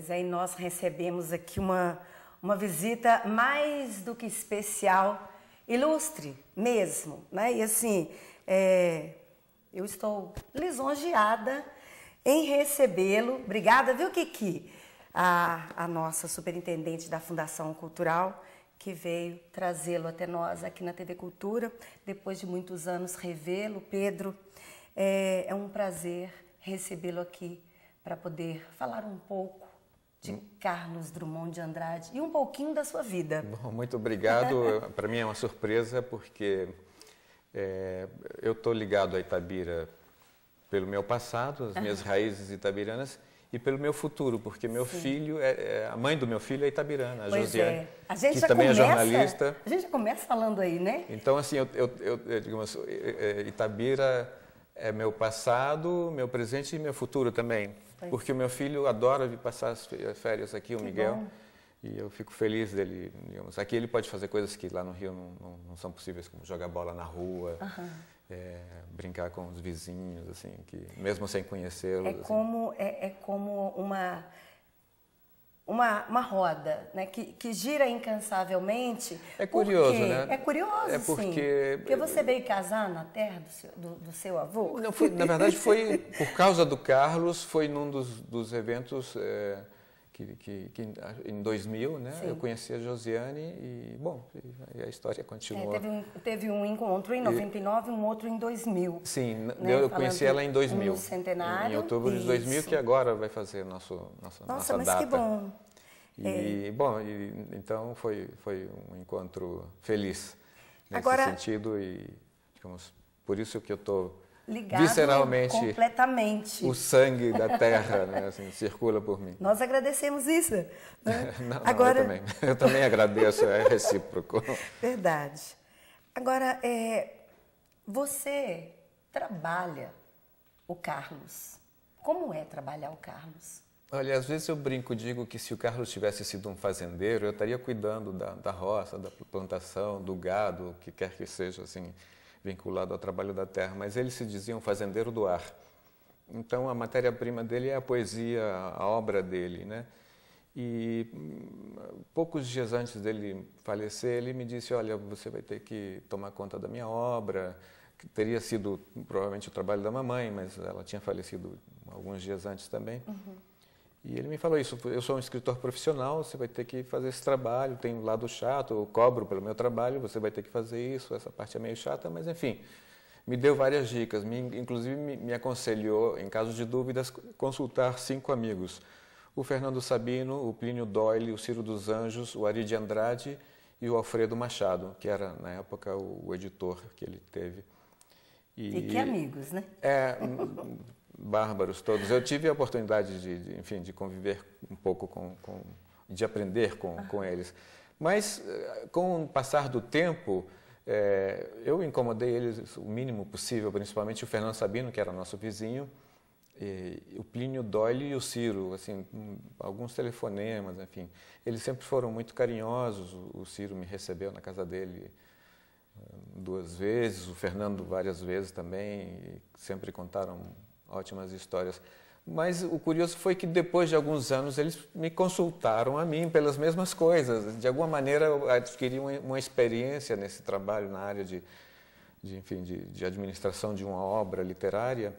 Pois é, nós recebemos aqui uma, uma visita mais do que especial, ilustre mesmo, né? E assim, é, eu estou lisonjeada em recebê-lo. Obrigada, viu, Kiki? A, a nossa superintendente da Fundação Cultural, que veio trazê-lo até nós aqui na TV Cultura. Depois de muitos anos revê-lo, Pedro, é, é, um prazer recebê-lo aqui para poder falar um pouco de Carlos Drummond de Andrade e um pouquinho da sua vida. Bom, muito obrigado. Para mim é uma surpresa porque é, eu estou ligado a Itabira pelo meu passado, as minhas raízes itabiranas e pelo meu futuro, porque meu Sim. filho, é, é a mãe do meu filho é itabirana, a pois é. Josiane, é. a gente que também é começa, é jornalista. A gente já começa falando aí, né? Então, assim, eu, eu, eu, eu digamos, Itabira é meu passado, meu presente e meu futuro também. É Porque o meu filho adora vir passar as férias aqui, o que Miguel. Bom. E eu fico feliz dele, digamos. Aqui ele pode fazer coisas que lá no Rio não, não, não são possíveis, como jogar bola na rua, uhum. é, brincar com os vizinhos, assim, que mesmo sem conhecê-los. É, assim. é, é como uma uma, uma roda, né? Que, que gira incansavelmente. É curioso, porque... né? É curioso, é porque... Sim. Porque você veio casar na terra do seu, do, do seu avô? Não, foi, na verdade foi por causa do Carlos, foi num dos, dos eventos é, que, que, que, em 2000, né? Sim. Eu conheci a Josiane e, bom, a história é, continua. É, teve, um, teve, um, encontro em 99 e um outro em 2000. Sim, né? eu conheci ela em 2000. No centenário. Em outubro de 2000, que agora vai fazer nosso, nossa, nossa, nossa mas que bom. E, é. bom, e, então foi, foi um encontro feliz nesse agora, sentido e, digamos, por isso que eu estou ligado Visceralmente, completamente. O sangue da terra né, assim, circula por mim. Nós agradecemos isso. Né? não, Agora... eu, também, eu também agradeço, é recíproco. Verdade. Agora, é, você trabalha o Carlos. Como é trabalhar o Carlos? Olha, às vezes eu brinco, digo que se o Carlos tivesse sido um fazendeiro, eu estaria cuidando da, da roça, da plantação, do gado, o que quer que seja, assim vinculado ao trabalho da terra, mas eles se diziam fazendeiro do ar. Então a matéria-prima dele é a poesia, a obra dele, né? E hum, poucos dias antes dele falecer, ele me disse: Olha, você vai ter que tomar conta da minha obra. Que teria sido hum, provavelmente o trabalho da mamãe, mas ela tinha falecido alguns dias antes também. Uhum. E ele me falou isso, eu sou um escritor profissional, você vai ter que fazer esse trabalho, tem um lado chato, eu cobro pelo meu trabalho, você vai ter que fazer isso, essa parte é meio chata, mas enfim. Me deu várias dicas, me, inclusive me, me aconselhou, em caso de dúvidas, consultar cinco amigos. O Fernando Sabino, o Plínio Doyle, o Ciro dos Anjos, o Ari de Andrade e o Alfredo Machado, que era na época o, editor que ele teve. E, e que amigos, né? É, bárbaros todos. Eu tive a oportunidade de, de enfim, de conviver um pouco com, com de aprender com, com eles. Mas eh, com o passar do tempo, é, eu incomodei eles o mínimo possível, principalmente o Fernando Sabino, que era nosso vizinho, e, o Plínio Doyle e o Ciro, assim, alguns telefonemas, enfim. Eles sempre foram muito carinhosos, o, o Ciro me recebeu na casa dele eh, duas vezes, o Fernando várias vezes também, sempre contaram ótimas histórias. Mas o curioso foi que depois de alguns anos eles me consultaram a mim pelas mesmas coisas. De alguma maneira eu adquiri uma experiência nesse trabalho na área de, de enfim, de, de, administração de uma obra literária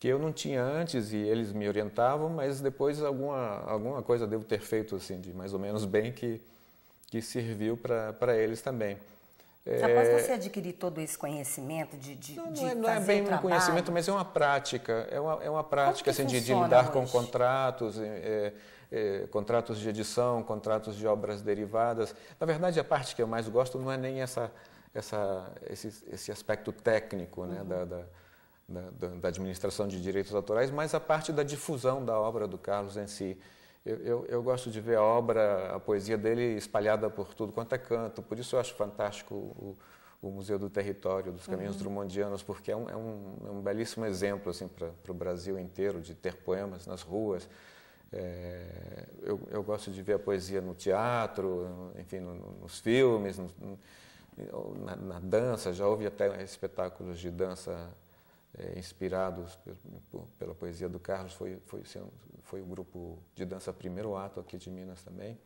que eu não tinha antes e eles me orientavam, mas depois alguma, alguma coisa devo ter feito assim de mais ou menos bem que, que serviu para eles também. É... Após você adquirir todo esse conhecimento de, de, não, de não, é, não é bem um conhecimento, mas é uma prática. É uma, é uma prática assim, de, de, lidar hoje? com contratos, é, é, é, contratos de edição, contratos de obras derivadas. Na verdade, a parte que eu mais gosto não é nem essa, essa, esse, esse aspecto técnico né, uhum. da, da da, da, administração de direitos autorais, mas a parte da difusão da obra do Carlos em si. Eu, eu, eu, gosto de ver a obra, a poesia dele espalhada por tudo quanto é canto, por isso eu acho fantástico o, o Museu do Território, dos Caminhos uhum. Drummondianos, porque é um, é um, é um belíssimo exemplo assim, para o Brasil inteiro de ter poemas nas ruas. É, eu, eu, gosto de ver a poesia no teatro, enfim, no, nos filmes, no, na, na dança. Já houve até espetáculos de dança é, inspirados pela poesia do Carlos, foi, foi, foi o grupo de dança Primeiro Ato aqui de Minas também.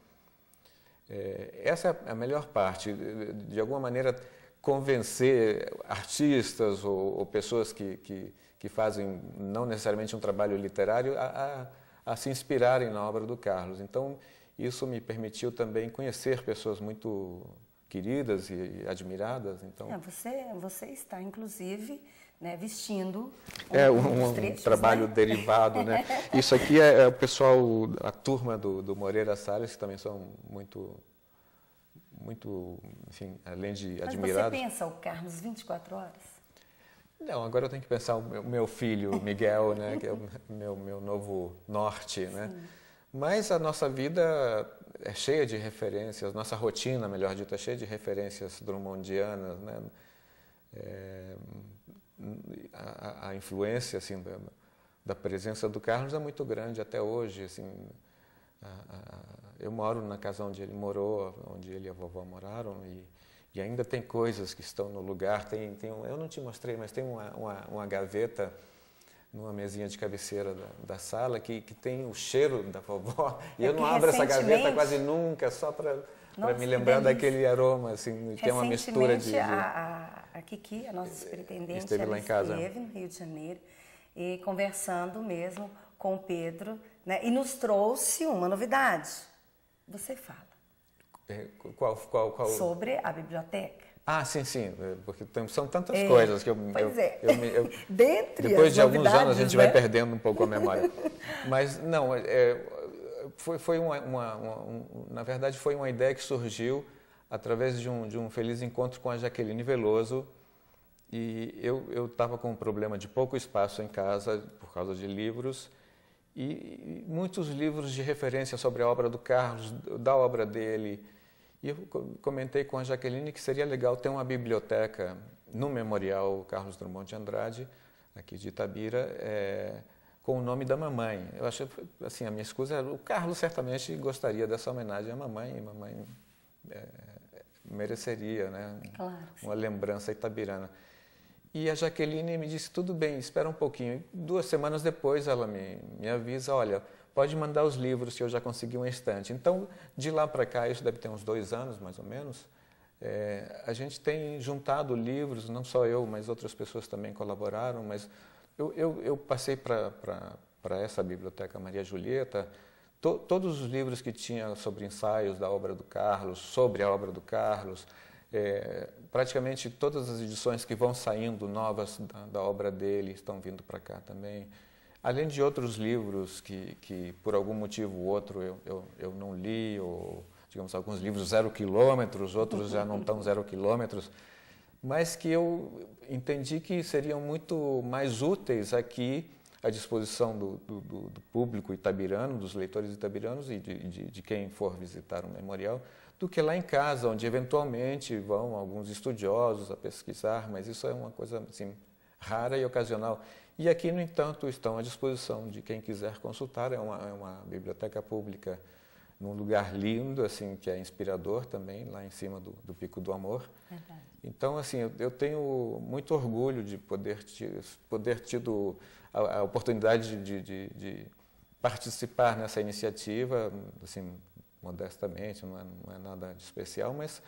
É, essa é a melhor parte, de alguma maneira convencer artistas ou, ou pessoas que, que, que, fazem não necessariamente um trabalho literário a, a, a, se inspirarem na obra do Carlos. Então, isso me permitiu também conhecer pessoas muito queridas e, admiradas. Então, é, você, você está, inclusive, né, vestindo. Um, é um, um trechos, né? trabalho né? derivado, né? Isso aqui é, é, o pessoal, a turma do, do Moreira Salles, que também são muito, muito, enfim, além de Mas admirados. Você pensa o Carlos 24 horas? Não, agora eu tenho que pensar o meu, meu filho, Miguel, né, que é o meu, meu novo norte, né? Mas a nossa vida é cheia de referências, nossa rotina, melhor dito, é cheia de referências drummondianas, né? É, a, a influência assim da, da, presença do Carlos é muito grande até hoje assim a, a, eu moro na casa onde ele morou onde ele e a vovó moraram e, e ainda tem coisas que estão no lugar tem, tem um, eu não te mostrei mas tem uma, uma, uma gaveta numa mesinha de cabeceira da, da, sala que, que tem o cheiro da vovó e é eu não abro essa gaveta quase nunca só para para me lembrar daquele aroma, assim, que é uma mistura de. A, a, a Kiki, a nossa superintendente, esteve lá em casa. Esteve no Rio de Janeiro e conversando mesmo com o Pedro, né? E nos trouxe uma novidade. Você fala. É, qual, qual, qual? Sobre a biblioteca. Ah, sim, sim, é, porque são tantas é, coisas que eu. Pois eu, é. Eu, eu, Dentre Depois de alguns anos a gente né? vai perdendo um pouco a memória. Mas não, é, é foi, foi uma, uma, uma um, na verdade, foi uma ideia que surgiu através de um, de um feliz encontro com a Jaqueline Veloso. E eu estava com um problema de pouco espaço em casa por causa de livros e, e muitos livros de referência sobre a obra do Carlos, da obra dele. E eu comentei com a Jaqueline que seria legal ter uma biblioteca no Memorial Carlos Drummond de Andrade, aqui de Itabira, é, com o nome da mamãe. Eu achei, assim, a minha escusa era, o Carlos certamente gostaria dessa homenagem à mamãe, e mamãe é, mereceria, né? Claro. Uma lembrança itabirana. E a Jaqueline me disse, tudo bem, espera um pouquinho. duas semanas depois ela me, me avisa, olha, pode mandar os livros que eu já consegui um estante. Então, de lá para cá, isso deve ter uns dois anos, mais ou menos, é, a gente tem juntado livros, não só eu, mas outras pessoas também colaboraram, mas eu, eu, eu passei para essa biblioteca Maria Julieta to, todos os livros que tinha sobre ensaios da obra do Carlos, sobre a obra do Carlos, é, praticamente todas as edições que vão saindo novas da, da obra dele estão vindo para cá também. Além de outros livros que, que por algum motivo ou outro, eu, eu, eu não li, ou, digamos, alguns livros zero quilômetros, outros já não estão zero quilômetros mas que eu entendi que seriam muito mais úteis aqui à disposição do, do, do público itabirano, dos leitores itabiranos e de, de, de quem for visitar o memorial, do que lá em casa, onde eventualmente vão alguns estudiosos a pesquisar, mas isso é uma coisa assim, rara e ocasional. E aqui, no entanto, estão à disposição de quem quiser consultar, é uma, é uma biblioteca pública num lugar lindo, assim, que é inspirador também, lá em cima do, do Pico do Amor. Verdade. Então, assim, eu, eu, tenho muito orgulho de poder, ter poder tido a, a oportunidade de, de, de, participar nessa iniciativa, assim, modestamente, não é, não é nada de especial, mas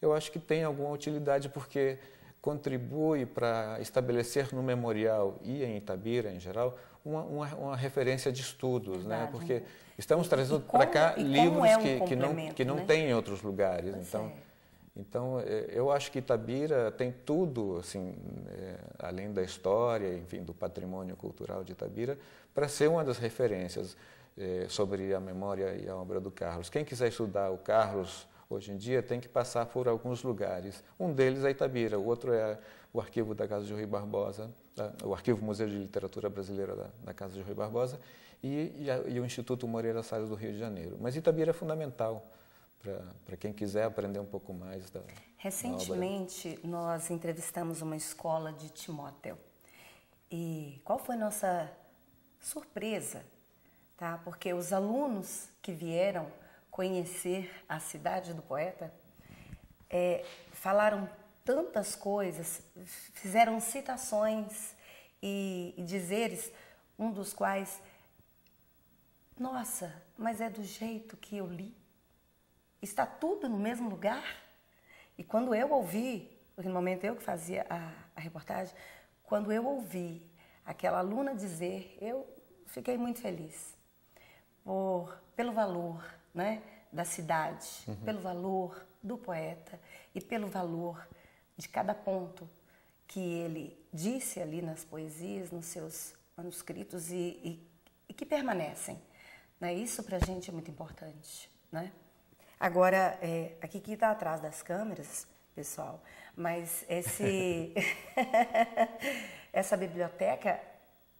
eu acho que tem alguma utilidade, porque contribui para estabelecer no memorial e em Itabira, em geral, uma, uma, uma referência de estudos, né? Verdade. né? Porque Estamos trazendo para cá é, livros é um que, que, não, que não né? tem em outros lugares. então, é. então, é, eu acho que Itabira tem tudo, assim, é, além da história, enfim, do patrimônio cultural de Itabira, para ser uma das referências sobre a memória e a obra do Carlos. Quem quiser estudar o Carlos hoje em dia tem que passar por alguns lugares. Um deles é Itabira, o outro é o arquivo da Casa de Rui Barbosa, o arquivo Museu de Literatura Brasileira da, da Casa de Rui Barbosa, e, e, a, e o Instituto Moreira Salles do Rio de Janeiro. Mas Itabira é fundamental para quem quiser aprender um pouco mais da Recentemente, da nós entrevistamos uma escola de Timóteo. E qual foi nossa surpresa? Tá? Porque os alunos que vieram conhecer a cidade do poeta é, falaram tantas coisas, fizeram citações e, e dizeres, um dos quais nossa, mas é do jeito que eu li? Está tudo no mesmo lugar? E quando eu ouvi, porque no momento eu que fazia a, a reportagem, quando eu ouvi aquela aluna dizer, eu fiquei muito feliz por, pelo valor né, da cidade, uhum. pelo valor do poeta e pelo valor de cada ponto que ele disse ali nas poesias, nos seus manuscritos e, e, e que permanecem. Né? Isso para a gente é muito importante. Né? Agora, é, que está atrás das câmeras, pessoal, mas esse, essa biblioteca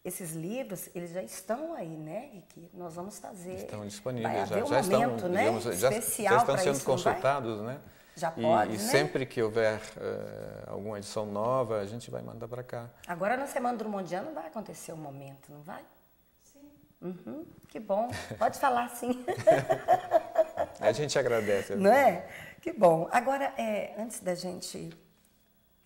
esses livros, eles já estão aí, né, Rick? Nós vamos fazer. Estão disponíveis, já, um já, momento, estão, né? digamos, já, já, estão sendo isso, consultados, né? Já pode, e, e né? sempre que houver uh, alguma edição nova, a gente vai mandar para cá. Agora, na Semana do Mundial não vai acontecer o um momento, não vai? Uhum, que bom. Pode falar sim. a gente agradece. Não é? Que bom. Agora, é, antes da gente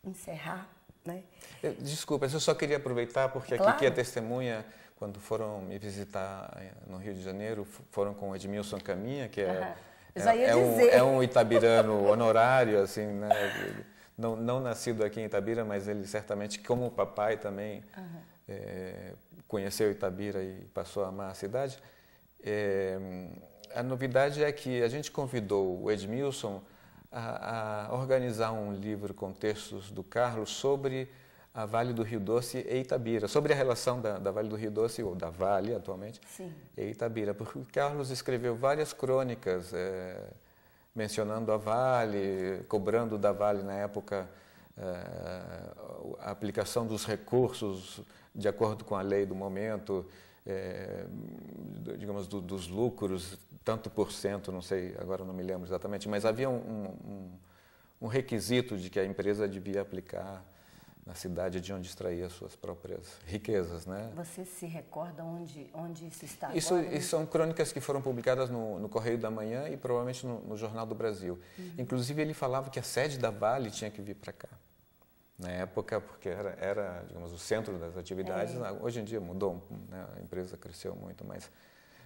encerrar, né? Eu, desculpa, eu só queria aproveitar porque é claro. aqui a testemunha quando foram me visitar eh, no Rio de Janeiro, foram com o Edmilson Caminha, que é, uhum. é, é, um, é, um, itabirano honorário, assim, né? Não, não nascido aqui em Itabira, mas ele certamente, como o papai também, uhum é, conheceu Itabira e passou a amar a cidade. É, a novidade é que a gente convidou o Edmilson a, a, organizar um livro com textos do Carlos sobre a Vale do Rio Doce e Itabira, sobre a relação da, da Vale do Rio Doce, ou da Vale atualmente, Sim. e Itabira, porque o Carlos escreveu várias crônicas é, mencionando a Vale, cobrando da Vale na época é, a aplicação dos recursos de acordo com a lei do momento, é, digamos, do, dos lucros, tanto por cento, não sei, agora não me lembro exatamente, mas havia um, um, um requisito de que a empresa devia aplicar na cidade de onde extraía suas próprias riquezas, né? Você se recorda onde, onde isso está isso, agora? Isso são crônicas que foram publicadas no, no Correio da Manhã e provavelmente no, no Jornal do Brasil. Uhum. Inclusive ele falava que a sede da Vale tinha que vir para cá na época, porque era, era digamos, o centro das atividades. É. Hoje em dia mudou, né? a empresa cresceu muito, mas,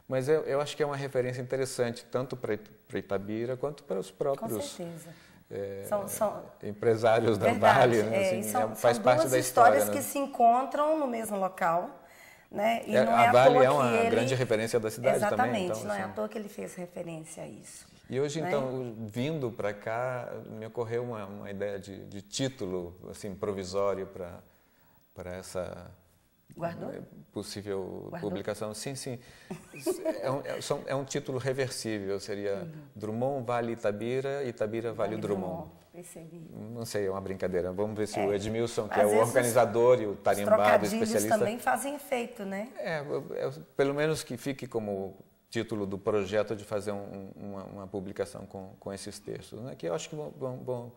mas eu, eu, acho que é uma referência interessante, tanto para Itabira quanto para os próprios. É, são, são, empresários da Vale, né? É, assim, são, é, faz são parte da história. histórias né? que se encontram no mesmo local. Né? E é, não é a Vale é uma ele... grande referência da cidade então, Exatamente, também. Exatamente, então, não assim... é à assim. toa que ele fez referência a isso. E hoje, né? então, vindo para cá, me ocorreu uma, uma ideia de, de, título assim, provisório para essa Guardou? Eh, possível Guardou? publicação. Sim, sim. é, um, é, é um, título reversível, seria uhum. Drummond vale Itabira, Itabira vale, vale Drummond. Drummond. Não sei, é uma brincadeira. Vamos ver se é. o Edmilson, que Às é o organizador os, e o tarimbado os especialista. também fazem efeito, né? É, pelo menos que fique como título do projeto de fazer um, uma, uma, publicação com, com esses textos, né? que eu acho que vão, vão,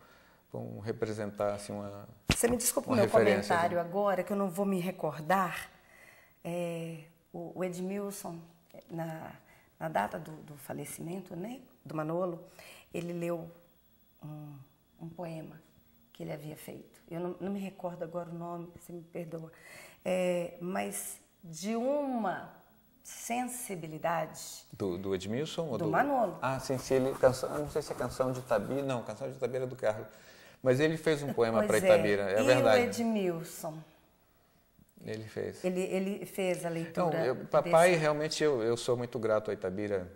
vão, representar assim, uma. Você me desculpa o meu né? comentário assim. agora, que eu não vou me recordar. É, o, o Edmilson, na, na data do, do, falecimento né, do Manolo, ele leu um, um poema que ele havia feito. Eu não, não, me recordo agora o nome, você me perdoa. É, mas de uma Sensibilidade. Do, do Edmilson? Ou do, do Manolo. Ah, sim, ele, canção, não sei se é canção de Itabira, não, canção de Itabira é do Carlos. Mas ele fez um poema para é. Itabira, é, é e verdade. E o Edmilson? Ele fez. Ele, ele fez a leitura. Então, eu, papai, desse... realmente, eu, eu sou muito grato a Itabira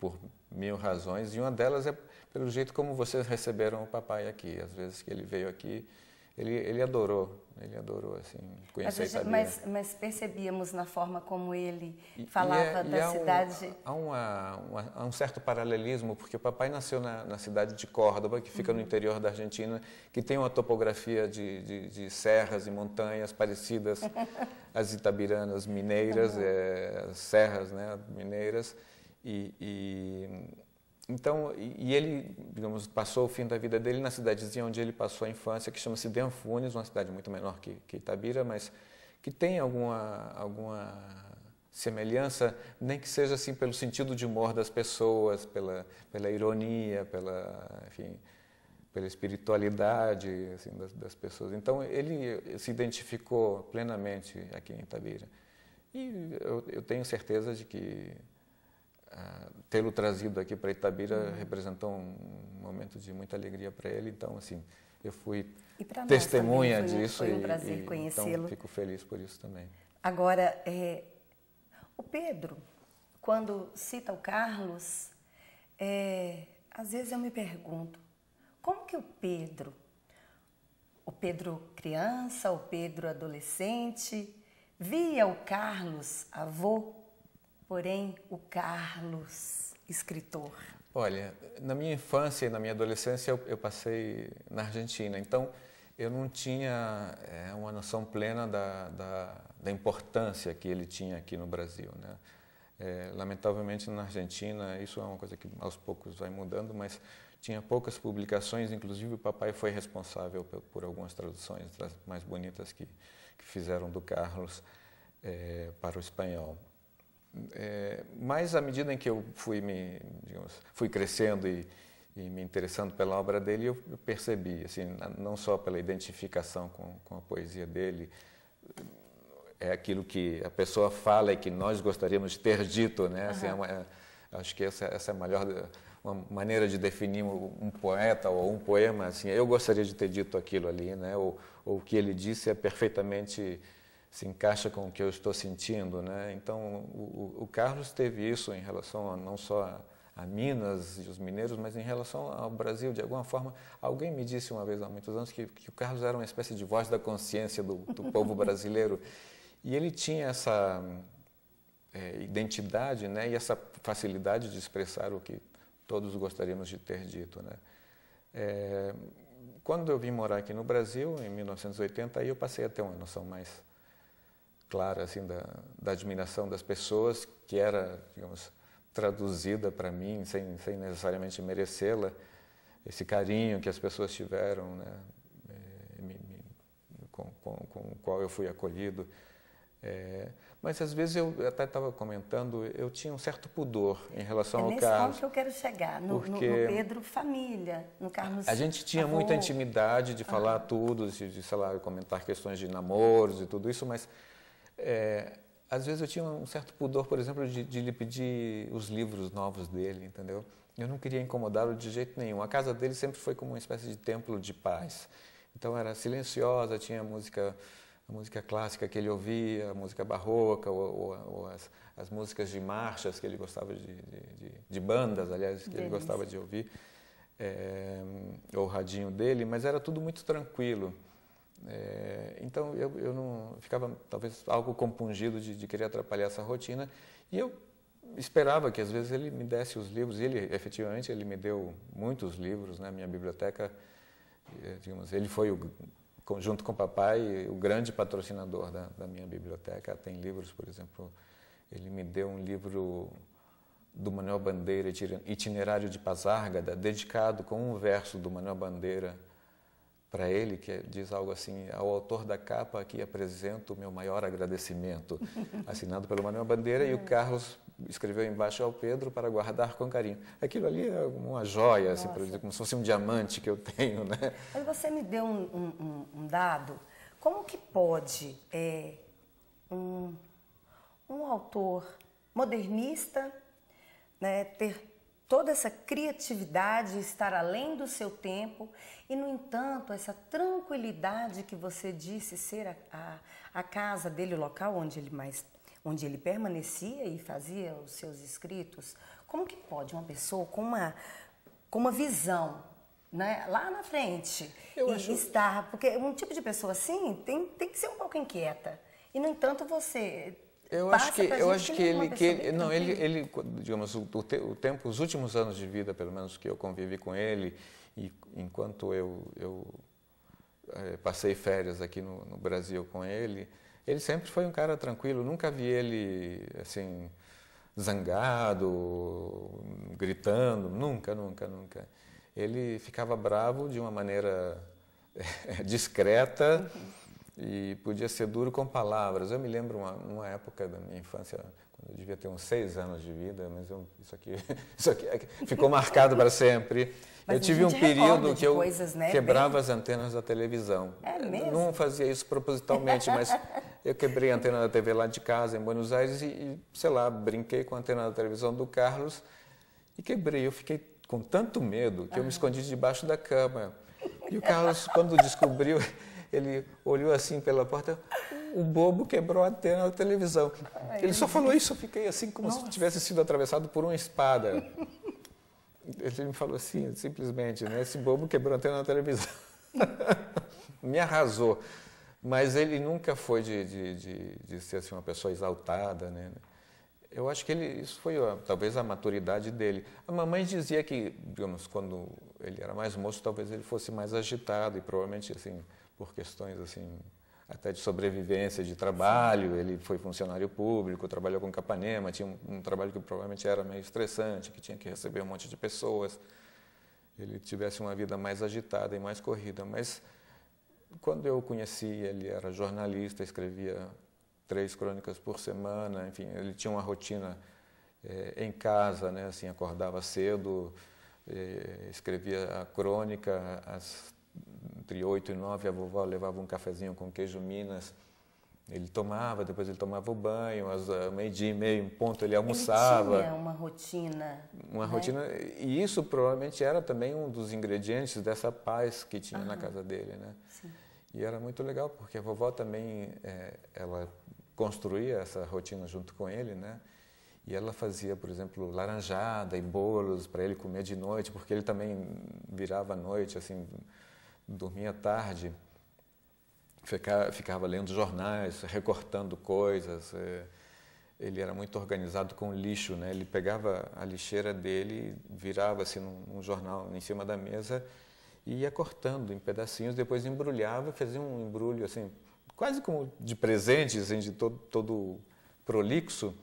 por mil razões, e uma delas é pelo jeito como vocês receberam o papai aqui. Às vezes que ele veio aqui, ele, ele adorou, ele adorou, assim, conhecer mas, a Itabira. Mas, mas percebíamos na forma como ele falava é, e é, da há cidade... Um, há, uma, uma, há, um certo paralelismo, porque o papai nasceu na, na cidade de Córdoba, que fica uhum. no interior da Argentina, que tem uma topografia de, de, de serras e montanhas parecidas às itabiranas mineiras, uhum. é, eh, as serras né, mineiras, e, e então, e ele, digamos, passou o fim da vida dele na cidadezinha onde ele passou a infância, que chama-se Denfunes, uma cidade muito menor que, que Itabira, mas que tem alguma, alguma semelhança, nem que seja assim pelo sentido de humor das pessoas, pela, pela ironia, pela, enfim, pela espiritualidade assim, das, das, pessoas. Então ele se identificou plenamente aqui em Itabira. E eu, eu tenho certeza de que ah, tê-lo trazido aqui para Itabira uhum. representou um momento de muita alegria para ele. Então, assim, eu fui testemunha foi, disso. Foi um prazer e, então, conhecê-lo. Então, fico feliz por isso também. Agora, é, o Pedro, quando cita o Carlos, é, às vezes eu me pergunto, como que o Pedro, o Pedro criança, o Pedro adolescente, via o Carlos, avô, porém o Carlos, escritor? Olha, na minha infância e na minha adolescência eu, eu passei na Argentina, então eu não tinha é, uma noção plena da, da, da, importância que ele tinha aqui no Brasil. Né? É, lamentavelmente na Argentina, isso é uma coisa que aos poucos vai mudando, mas tinha poucas publicações, inclusive o papai foi responsável por, por algumas traduções das mais bonitas que, que fizeram do Carlos é, para o espanhol. É, mas à medida em que eu fui me, digamos, fui crescendo e, e me interessando pela obra dele, eu, percebi, assim, não só pela identificação com, com a poesia dele, é aquilo que a pessoa fala e que nós gostaríamos de ter dito, né? Assim, uhum. é é, acho que essa, essa é a melhor uma maneira de definir um poeta ou um poema, assim, eu gostaria de ter dito aquilo ali, né? Ou, ou o que ele disse é perfeitamente se encaixa com o que eu estou sentindo, né? Então, o, o Carlos teve isso em relação a, não só a, a, Minas e os mineiros, mas em relação ao Brasil, de alguma forma. Alguém me disse uma vez há muitos anos que, que o Carlos era uma espécie de voz da consciência do, do povo brasileiro. E ele tinha essa é, identidade né, e essa facilidade de expressar o que todos gostaríamos de ter dito. Né? É, quando eu vim morar aqui no Brasil, em 1980, aí eu passei a ter uma noção mais clara assim da, da admiração das pessoas que era, digamos, traduzida para mim sem, sem necessariamente merecê-la, esse carinho que as pessoas tiveram, né? Eh, me, me, com, com, com o qual eu fui acolhido. É, mas às vezes eu até estava comentando, eu tinha um certo pudor em relação é ao Carlos É nesse que eu quero chegar, no, no, no, Pedro família, no Carlos. A gente tinha avô. muita intimidade de falar ah. tudo, de, de sei lá, comentar questões de namoros e tudo isso, mas é, às vezes eu tinha um certo pudor, por exemplo, de, de, lhe pedir os livros novos dele, entendeu? Eu não queria incomodá-lo de jeito nenhum. A casa dele sempre foi como uma espécie de templo de paz. Então era silenciosa, tinha música a música clássica que ele ouvia, a música barroca, ou, ou, ou as, as, músicas de marchas que ele gostava de, de, de bandas, aliás, que Delícia. ele gostava de ouvir, é, ou o radinho dele, mas era tudo muito tranquilo. É, então eu, eu não ficava talvez algo compungido de, de, querer atrapalhar essa rotina e eu esperava que às vezes ele me desse os livros e ele efetivamente ele me deu muitos livros na né? minha biblioteca é, digamos ele foi o, junto com o papai o grande patrocinador da, da minha biblioteca tem livros por exemplo ele me deu um livro do Manuel Bandeira itinerário de Pazárgada dedicado com um verso do Manuel Bandeira para ele, que é, diz algo assim: ao autor da capa aqui apresento o meu maior agradecimento, assinado pelo Manuel Bandeira, é. e o é. Carlos escreveu embaixo ao Pedro para guardar com carinho. Aquilo ali é uma joia, assim, dizer, como se fosse um diamante que eu tenho. Né? Mas você me deu um, um, um dado: como que pode é, um, um autor modernista né, ter toda essa criatividade, estar além do seu tempo e, no entanto, essa tranquilidade que você disse ser a, a, a casa dele, o local onde ele mais onde ele permanecia e fazia os seus escritos, como que pode uma pessoa com uma, com uma visão né, lá na frente Eu e acho... estar, porque um tipo de pessoa assim tem, tem que ser um pouco inquieta. E, no entanto, você eu acho que eu acho que é ele que ele, não ele ele digamos o, o, tempo os últimos anos de vida pelo menos que eu convivi com ele e enquanto eu eu é, passei férias aqui no, no, Brasil com ele ele sempre foi um cara tranquilo nunca vi ele assim zangado gritando nunca nunca nunca ele ficava bravo de uma maneira eh, discreta uhum e podia ser duro com palavras. Eu me lembro uma, uma época da minha infância, quando eu devia ter uns seis anos de vida, mas eu, isso aqui, isso aqui é ficou marcado para sempre. Mas eu tive um período que eu coisas, né? quebrava Bem... as antenas da televisão. É mesmo? Não fazia isso propositalmente, mas eu quebrei a antena da TV lá de casa, em Buenos Aires, e, e sei lá, brinquei com a antena da televisão do Carlos e quebrei. Eu fiquei com tanto medo que eu me ah. escondi debaixo da cama. E o Carlos, quando descobriu, ele olhou assim pela porta, o bobo quebrou a antena da televisão. Ele só falou isso, eu fiquei assim como Nossa. se tivesse sido atravessado por uma espada. Ele me falou assim, simplesmente, né? Esse bobo quebrou a antena da televisão. me arrasou. Mas ele nunca foi de, de, de, de ser assim, uma pessoa exaltada, né? Eu acho que ele, isso foi talvez a maturidade dele. A mamãe dizia que, digamos, quando ele era mais moço, talvez ele fosse mais agitado e provavelmente assim, por questões assim até de sobrevivência de trabalho. Ele foi funcionário público, trabalhou com Capanema, tinha um, um, trabalho que provavelmente era meio estressante, que tinha que receber um monte de pessoas. Ele tivesse uma vida mais agitada e mais corrida. Mas quando eu o conheci, ele era jornalista, escrevia três crônicas por semana, enfim, ele tinha uma rotina é, em casa, né? Assim, acordava cedo, eh, escrevia a crônica às entre 8 e 9, a vovó levava um cafezinho com queijo Minas. Ele tomava, depois ele tomava o banho, às eh, meio-dia e meio, um ponto, ele almoçava. Ele tinha uma rotina. Uma né? rotina, e isso provavelmente era também um dos ingredientes dessa paz que tinha na casa dele, né? Sim. E era muito legal, porque a vovó também, é, ela construía essa rotina junto com ele, né? E ela fazia, por exemplo, laranjada e bolos para ele comer de noite, porque ele também virava à noite, assim, dormia tarde, ficava, ficava lendo jornais, recortando coisas. É, ele era muito organizado com lixo, né? Ele pegava a lixeira dele, virava assim num, num jornal em cima da mesa e ia cortando em pedacinhos, depois embrulhava, fazia um embrulho assim, quase como de presente, assim, de todo, todo prolixo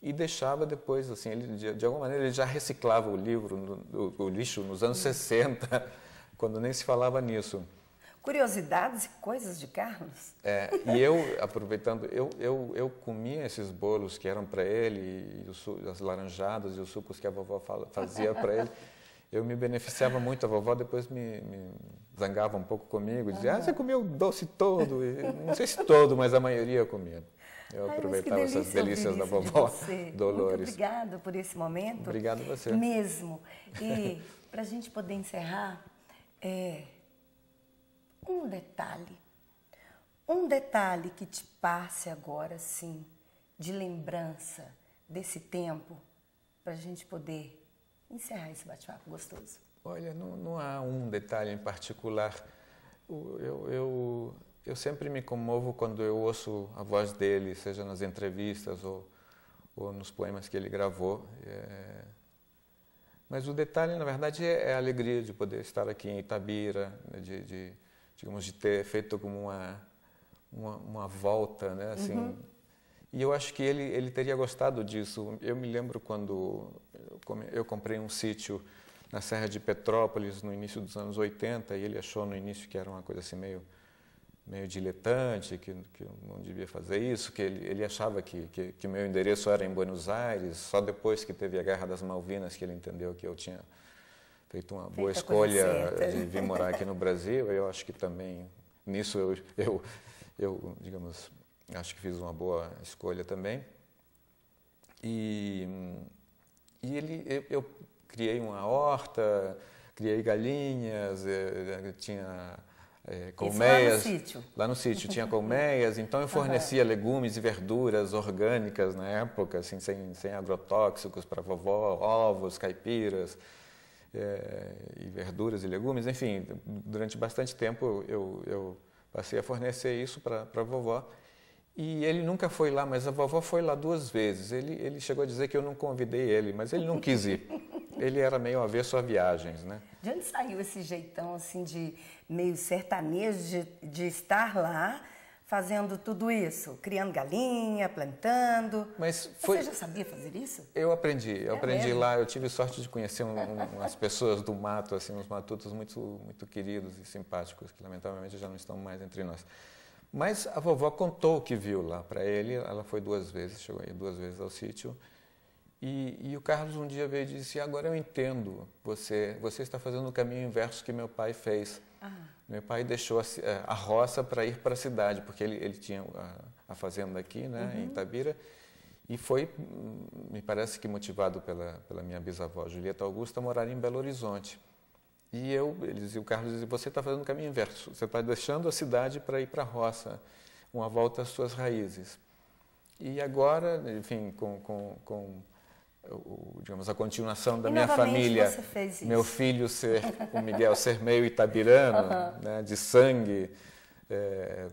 e deixava depois assim, ele de, de alguma maneira ele já reciclava o livro, no, o, o, lixo nos anos 60 quando nem se falava nisso. Curiosidades e coisas de Carlos? É, e eu, aproveitando, eu, eu, eu comia esses bolos que eram para ele, e as laranjadas e os sucos que a vovó fazia para ele. Eu me beneficiava muito, a vovó depois me, me zangava um pouco comigo, dizia, ah, você comeu o doce todo, e, não sei se todo, mas a maioria eu comia. Eu Ai, aproveitava delícia, essas delícias da vovó de Dolores. Muito obrigado por esse momento. Obrigado a você. Mesmo. E para a gente poder encerrar, é um detalhe. Um detalhe que te passe agora, sim, de lembrança desse tempo, para a gente poder encerrar esse bate-papo gostoso. Olha, não, não, há um detalhe em particular. Eu, eu, eu sempre me comovo quando eu ouço a voz dele, seja nas entrevistas ou, ou nos poemas que ele gravou. É mas o detalhe, na verdade, é, é a alegria de poder estar aqui em Itabira, né, de, de digamos, de ter feito como uma, uma, uma volta, né? Assim, uhum. E eu acho que ele, ele teria gostado disso. Eu me lembro quando eu comprei um sítio na Serra de Petrópolis no início dos anos 80 e ele achou no início que era uma coisa assim meio meio diletante, que, que não devia fazer isso, que ele, ele achava que, que, que meu endereço era em Buenos Aires, só depois que teve a Guerra das Malvinas que ele entendeu que eu tinha feito uma Feita boa escolha de vir morar aqui no Brasil. Eu acho que também nisso eu, eu, eu digamos, acho que fiz uma boa escolha também. E, e ele, eu, eu criei uma horta, criei galinhas, eu, eu tinha é, colmeias. lá no sítio. Lá no sítio tinha colmeias, então eu fornecia uhum. legumes e verduras orgânicas na época, assim, sem, sem agrotóxicos para vovó, ovos, caipiras. É, e verduras e legumes, enfim, durante bastante tempo eu, eu passei a fornecer isso para a vovó e ele nunca foi lá, mas a vovó foi lá duas vezes. Ele, ele chegou a dizer que eu não convidei ele, mas ele não quis ir. ele era meio avesso a viagens, né? De onde saiu esse jeitão, assim, de meio sertanejo, de, de estar lá fazendo tudo isso? Criando galinha, plantando. Mas foi... Você já sabia fazer isso? Eu aprendi. Eu é aprendi mesmo? lá. Eu tive sorte de conhecer um, um, umas pessoas do mato, assim, uns matutos muito, muito queridos e simpáticos, que lamentavelmente já não estão mais entre nós. Mas a vovó contou o que viu lá para ele. Ela foi duas vezes, chegou aí duas vezes ao sítio. E, e, o Carlos um dia veio e disse: Agora eu entendo você. Você está fazendo o caminho inverso que meu pai fez. Ah. Meu pai deixou a, eh, a roça para ir para a cidade, porque ele, ele tinha a, a fazenda aqui, né, uhum. em Itabira. E foi, me parece que motivado pela, pela minha bisavó Julieta Augusta, morar em Belo Horizonte. E eu, eles, e o Carlos dizia, você está fazendo o caminho inverso, você está deixando a cidade para ir para a roça, uma volta às suas raízes. E agora, enfim, com, com, com o, digamos, a continuação da e minha família, meu filho ser o Miguel ser meio itabirano, uhum. né, de sangue, é,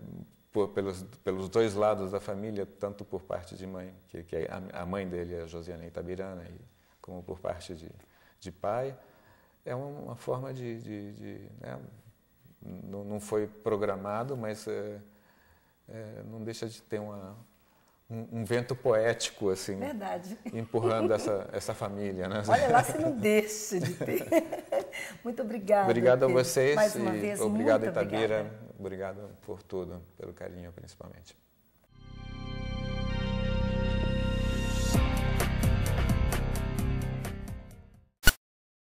por, pelos, pelos dois lados da família, tanto por parte de mãe, que, que a, a mãe dele é Josiane Itabirana, e, como por parte de, de pai é uma forma de. de, de né? não, não, foi programado, mas é, é, não deixa de ter uma, um, um, vento poético, assim. Verdade. Empurrando essa, essa família, né? Olha lá, você não deixa de ter. muito obrigada. Obrigado a vocês. Mais uma vez, obrigado, muito Itabira. Obrigada. Obrigado por tudo, pelo carinho, principalmente.